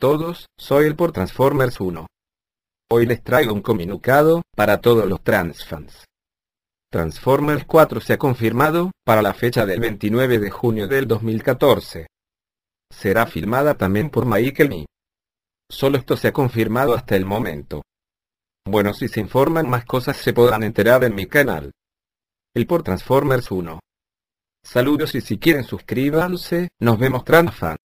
todos, soy el por Transformers 1. Hoy les traigo un comunicado, para todos los transfans. Transformers 4 se ha confirmado, para la fecha del 29 de junio del 2014. Será filmada también por Michael Mee. Solo esto se ha confirmado hasta el momento. Bueno, si se informan más cosas se podrán enterar en mi canal. El por Transformers 1. Saludos y si quieren suscríbanse, nos vemos Transfans.